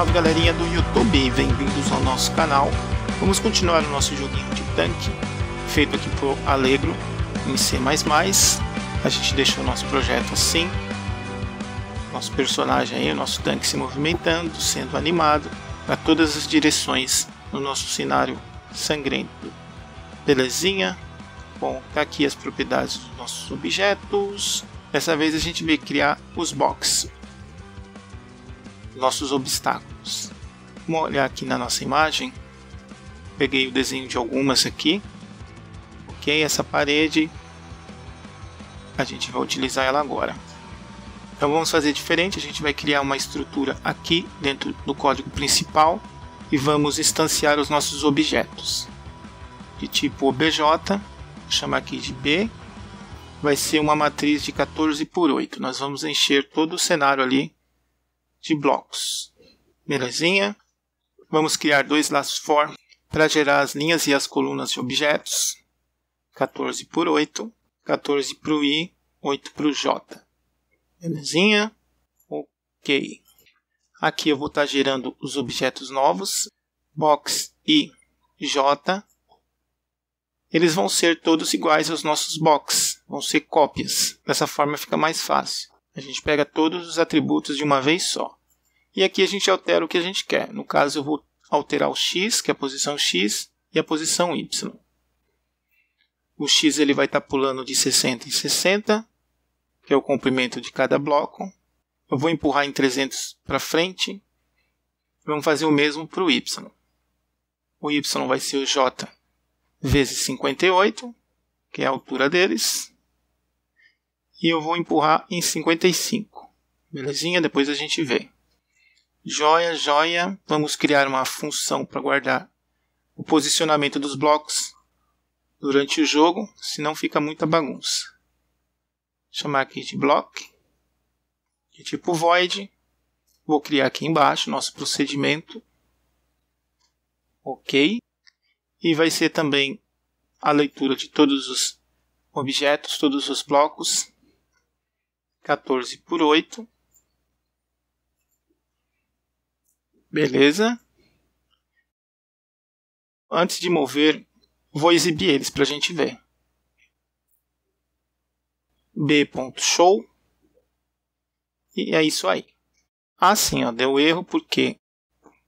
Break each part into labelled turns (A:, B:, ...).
A: salve galerinha do YouTube, bem-vindos ao nosso canal. Vamos continuar o nosso joguinho de tanque, feito aqui por Alegro, em C++. A gente deixou o nosso projeto assim, nosso personagem aí, o nosso tanque se movimentando, sendo animado para todas as direções no nosso cenário sangrento. Belezinha? Bom, tá aqui as propriedades dos nossos objetos. Dessa vez a gente vai criar os boxes nossos obstáculos. Vamos olhar aqui na nossa imagem. Peguei o desenho de algumas aqui. Ok, essa parede a gente vai utilizar ela agora. Então vamos fazer diferente, a gente vai criar uma estrutura aqui dentro do código principal e vamos instanciar os nossos objetos. De tipo obj, vou chamar aqui de B, vai ser uma matriz de 14 por 8. Nós vamos encher todo o cenário ali de blocos. Belezinha? Vamos criar dois laços for para gerar as linhas e as colunas de objetos. 14 por 8, 14 para o i, 8 para o j. Belezinha? Ok. Aqui eu vou estar tá gerando os objetos novos, box i, j. Eles vão ser todos iguais aos nossos box, vão ser cópias. Dessa forma fica mais fácil. A gente pega todos os atributos de uma vez só. E aqui a gente altera o que a gente quer. No caso, eu vou alterar o x, que é a posição x, e a posição y. O x ele vai estar pulando de 60 em 60, que é o comprimento de cada bloco. Eu vou empurrar em 300 para frente. Vamos fazer o mesmo para o y. O y vai ser o j vezes 58, que é a altura deles. E eu vou empurrar em 55. Belezinha? Depois a gente vê. Joia, joia. Vamos criar uma função para guardar o posicionamento dos blocos durante o jogo, senão fica muita bagunça. Chamar aqui de block, de tipo void. Vou criar aqui embaixo nosso procedimento. OK. E vai ser também a leitura de todos os objetos, todos os blocos. 14 por 8. Beleza? Antes de mover, vou exibir eles para a gente ver. b.show e é isso aí. Assim, ó, deu erro porque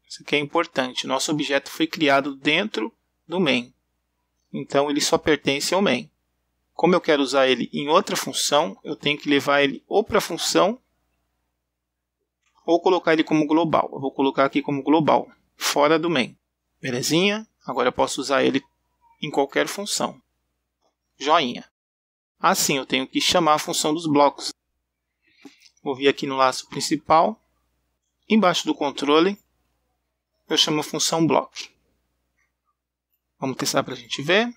A: isso aqui é importante. Nosso objeto foi criado dentro do main. Então ele só pertence ao main. Como eu quero usar ele em outra função, eu tenho que levar ele ou para a função ou colocar ele como global. Eu vou colocar aqui como global, fora do main. Belezinha? Agora eu posso usar ele em qualquer função. Joinha. Assim, eu tenho que chamar a função dos blocos. Vou vir aqui no laço principal. Embaixo do controle, eu chamo a função block. Vamos testar para a gente ver.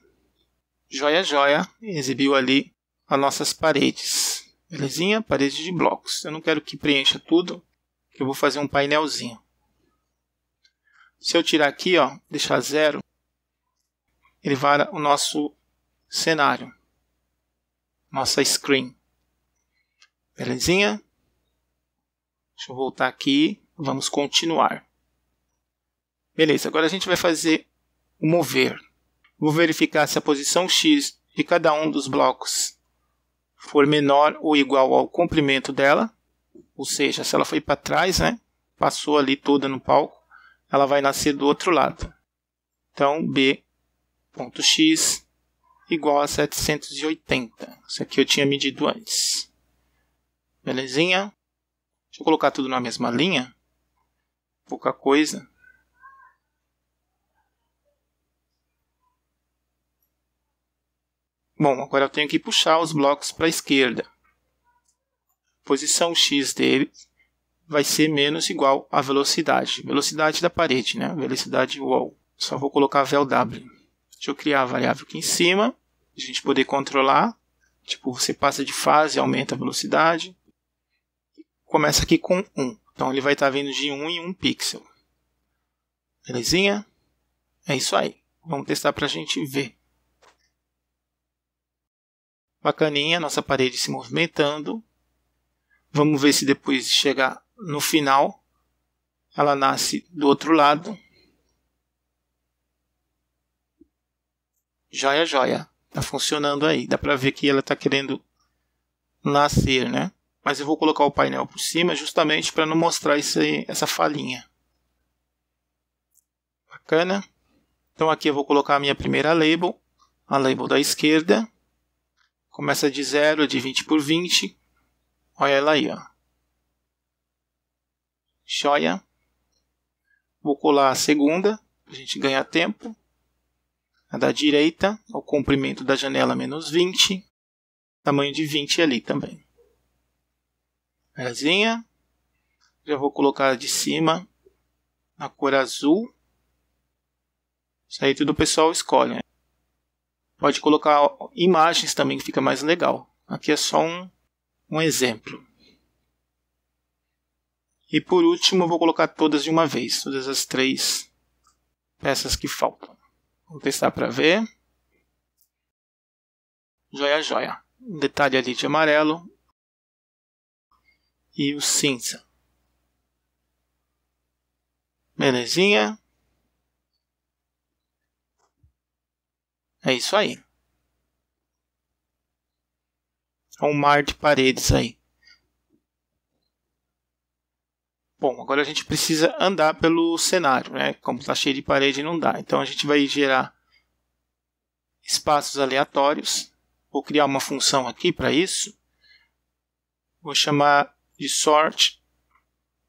A: Joia, joia, exibiu ali as nossas paredes. Belezinha? Parede de blocos. Eu não quero que preencha tudo, que eu vou fazer um painelzinho. Se eu tirar aqui, ó, deixar zero, ele vara o nosso cenário, nossa screen. Belezinha? Deixa eu voltar aqui, vamos continuar. Beleza, agora a gente vai fazer o mover. Vou verificar se a posição X de cada um dos blocos for menor ou igual ao comprimento dela. Ou seja, se ela foi para trás, né, passou ali toda no palco, ela vai nascer do outro lado. Então, B.x igual a 780. Isso aqui eu tinha medido antes. Belezinha? Deixa eu colocar tudo na mesma linha. Pouca coisa. Bom, agora eu tenho que puxar os blocos para a esquerda posição x dele vai ser menos igual à velocidade, velocidade da parede, né? velocidade wall. Só vou colocar vel w. Deixa eu criar a variável aqui em cima, a gente poder controlar. Tipo, você passa de fase, aumenta a velocidade. Começa aqui com 1. Então ele vai estar tá vindo de 1 em 1 pixel. Belezinha? É isso aí. Vamos testar para a gente ver. Bacaninha, nossa parede se movimentando. Vamos ver se depois chegar no final ela nasce do outro lado. Joia, joia. Tá funcionando aí. Dá pra ver que ela tá querendo nascer, né? Mas eu vou colocar o painel por cima justamente para não mostrar isso aí, essa falhinha. Bacana. Então aqui eu vou colocar a minha primeira label, a label da esquerda. Começa de 0, de 20 por 20, Olha ela aí, ó. Joia. Vou colar a segunda, para a gente ganhar tempo. A da direita, o comprimento da janela menos 20. Tamanho de 20 ali também. azinha Já vou colocar a de cima na cor azul. Isso aí tudo o pessoal escolhe. Né? Pode colocar imagens também, que fica mais legal. Aqui é só um, um exemplo. E por último, vou colocar todas de uma vez, todas as três peças que faltam. Vou testar para ver. Joia, joia. Um detalhe ali de amarelo. E o cinza. Belezinha. É isso aí. a é um mar de paredes aí. Bom, agora a gente precisa andar pelo cenário, né? Como está cheio de parede, não dá. Então a gente vai gerar espaços aleatórios. Vou criar uma função aqui para isso. Vou chamar de sort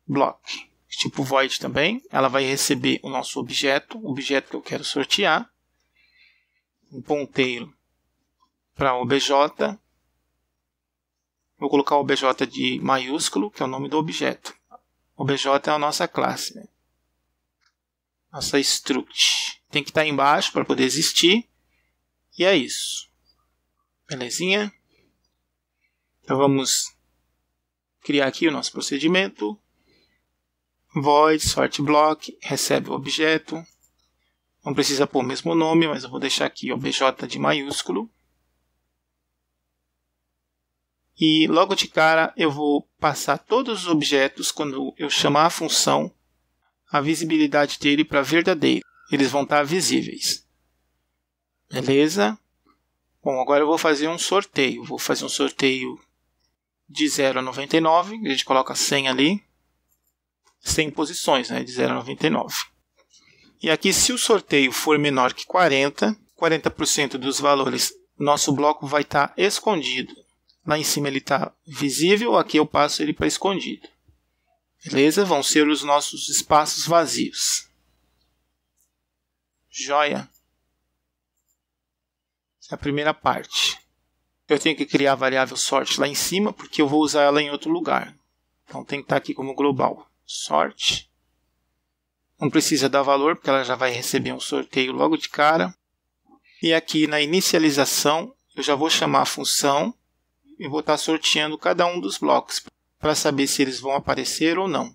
A: block, tipo void também. Ela vai receber o nosso objeto, o objeto que eu quero sortear. Um ponteiro para o obj Vou colocar o obj de maiúsculo, que é o nome do objeto. O obj é a nossa classe. Né? Nossa struct. Tem que estar embaixo para poder existir. E é isso. Belezinha? Então vamos criar aqui o nosso procedimento. Void sort block recebe o objeto. Não precisa pôr o mesmo nome, mas eu vou deixar aqui obj de maiúsculo. E logo de cara eu vou passar todos os objetos quando eu chamar a função, a visibilidade dele para verdadeiro, Eles vão estar tá visíveis. Beleza? Bom, agora eu vou fazer um sorteio. Vou fazer um sorteio de 0 a 99. A gente coloca 100 ali. 100 posições, né? De 0 a 99. E aqui, se o sorteio for menor que 40, 40% dos valores, nosso bloco vai estar tá escondido. Lá em cima ele está visível, aqui eu passo ele para escondido. Beleza? Vão ser os nossos espaços vazios. Joia. Essa é a primeira parte. Eu tenho que criar a variável sorte lá em cima, porque eu vou usar ela em outro lugar. Então tem que estar tá aqui como global. Sorte. Não precisa dar valor, porque ela já vai receber um sorteio logo de cara. E aqui na inicialização, eu já vou chamar a função e vou estar tá sorteando cada um dos blocos para saber se eles vão aparecer ou não.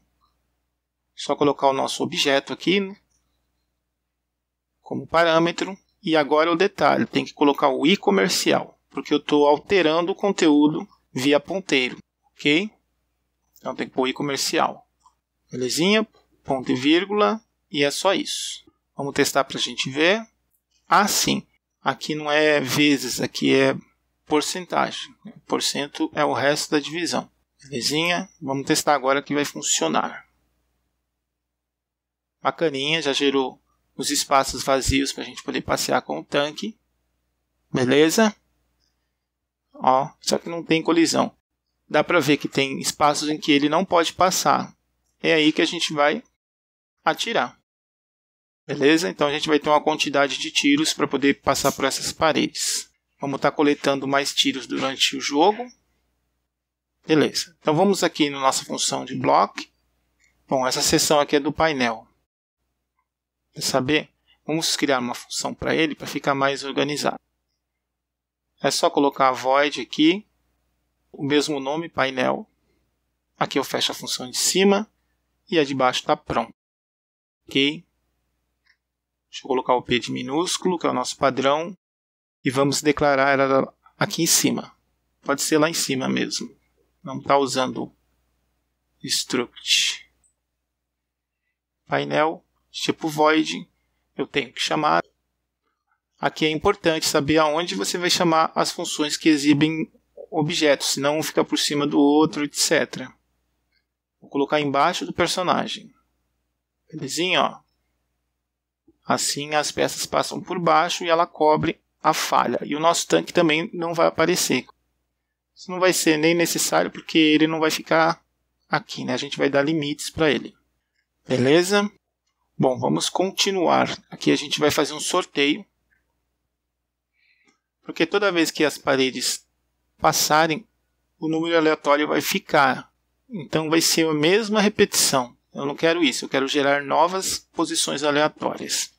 A: Só colocar o nosso objeto aqui né, como parâmetro e agora o detalhe, tem que colocar o i comercial, porque eu estou alterando o conteúdo via ponteiro, ok? Então tem que pôr i comercial. Belezinha? Ponto e vírgula e é só isso. Vamos testar para a gente ver. Ah, sim. Aqui não é vezes, aqui é porcentagem. Por cento é o resto da divisão. Belezinha? Vamos testar agora que vai funcionar. Bacaninha, já gerou os espaços vazios para a gente poder passear com o tanque. Beleza? Ó, só que não tem colisão. Dá para ver que tem espaços em que ele não pode passar. É aí que a gente vai atirar. Beleza? Então a gente vai ter uma quantidade de tiros para poder passar por essas paredes. Vamos estar tá coletando mais tiros durante o jogo. Beleza. Então vamos aqui na nossa função de block. Bom, essa seção aqui é do painel. Quer saber? Vamos criar uma função para ele para ficar mais organizado. É só colocar void aqui, o mesmo nome, painel. Aqui eu fecho a função de cima e a de baixo está pronta. Ok? Deixa eu colocar o P de minúsculo, que é o nosso padrão e vamos declarar ela aqui em cima. Pode ser lá em cima mesmo. Não está usando struct. Painel tipo void, eu tenho que chamar. Aqui é importante saber aonde você vai chamar as funções que exibem objetos, senão um fica por cima do outro, etc. Vou colocar embaixo do personagem. Belezinha, ó. Assim as peças passam por baixo e ela cobre a falha. E o nosso tanque também não vai aparecer. Isso não vai ser nem necessário porque ele não vai ficar aqui, né? A gente vai dar limites para ele. Beleza? Bom, vamos continuar. Aqui a gente vai fazer um sorteio. Porque toda vez que as paredes passarem, o número aleatório vai ficar. Então vai ser a mesma repetição. Eu não quero isso, eu quero gerar novas posições aleatórias.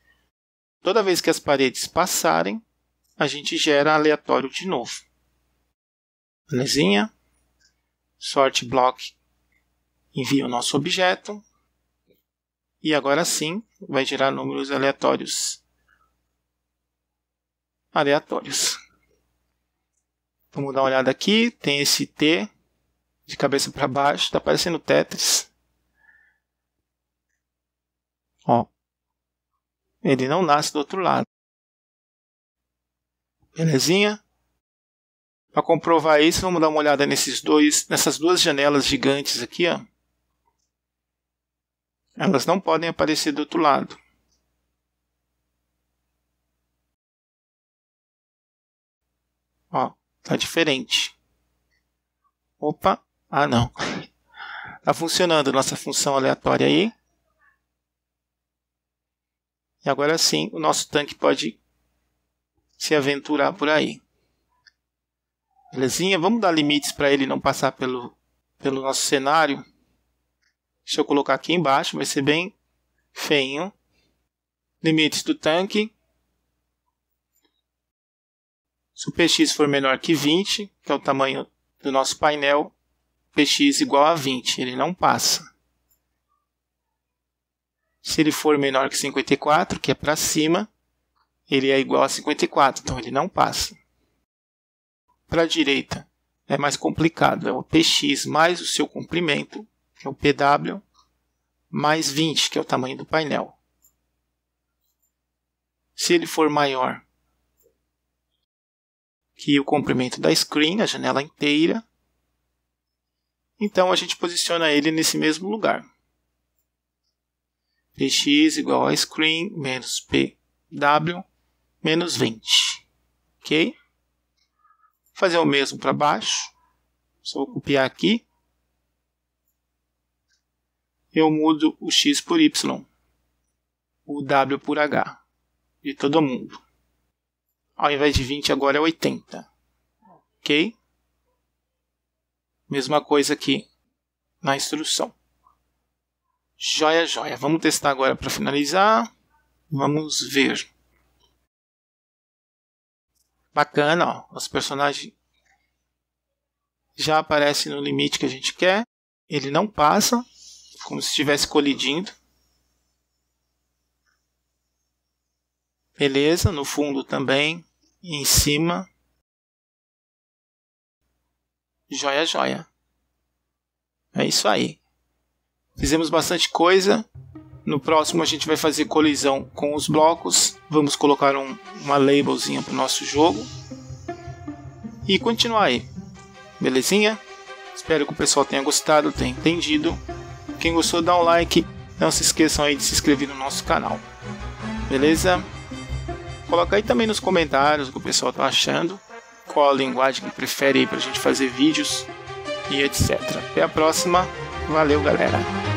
A: Toda vez que as paredes passarem, a gente gera aleatório de novo. Belezinha? Sort block envia o nosso objeto. E agora sim, vai gerar números aleatórios. Aleatórios. Vamos dar uma olhada aqui. Tem esse T de cabeça para baixo. Está parecendo Tetris. Ó. Ele não nasce do outro lado. Belezinha? Para comprovar isso, vamos dar uma olhada nesses dois, nessas duas janelas gigantes aqui, ó. Elas não podem aparecer do outro lado. Ó, tá diferente. Opa, ah não. Tá funcionando nossa função aleatória aí. E agora sim, o nosso tanque pode se aventurar por aí. Belezinha? Vamos dar limites para ele não passar pelo, pelo nosso cenário. Deixa eu colocar aqui embaixo, vai ser bem feinho. Limites do tanque. Se o px for menor que 20, que é o tamanho do nosso painel, px igual a 20, ele não passa. Se ele for menor que 54, que é para cima, ele é igual a 54, então ele não passa. Para a direita é mais complicado, é o px mais o seu comprimento, que é o pw, mais 20, que é o tamanho do painel. Se ele for maior que o comprimento da screen, a janela inteira, então a gente posiciona ele nesse mesmo lugar. px igual a screen menos pw menos 20. Ok? Fazer o mesmo para baixo. Só vou copiar aqui. Eu mudo o x por y, o w por h de todo mundo. Ao invés de 20, agora é 80. Ok? Mesma coisa aqui na instrução. Joia, joia. Vamos testar agora para finalizar. Vamos ver. Bacana, ó. Os personagens já aparecem no limite que a gente quer. Ele não passa, como se estivesse colidindo. Beleza, no fundo também, em cima. Joia, joia. É isso aí. Fizemos bastante coisa. No próximo a gente vai fazer colisão com os blocos. Vamos colocar um, uma labelzinha para o nosso jogo. E continuar aí. Belezinha? Espero que o pessoal tenha gostado, tenha entendido. Quem gostou, dá um like. Não se esqueçam aí de se inscrever no nosso canal. Beleza? Coloca aí também nos comentários o que o pessoal está achando. Qual a linguagem que prefere aí para a gente fazer vídeos e etc. Até a próxima. Valeu, galera!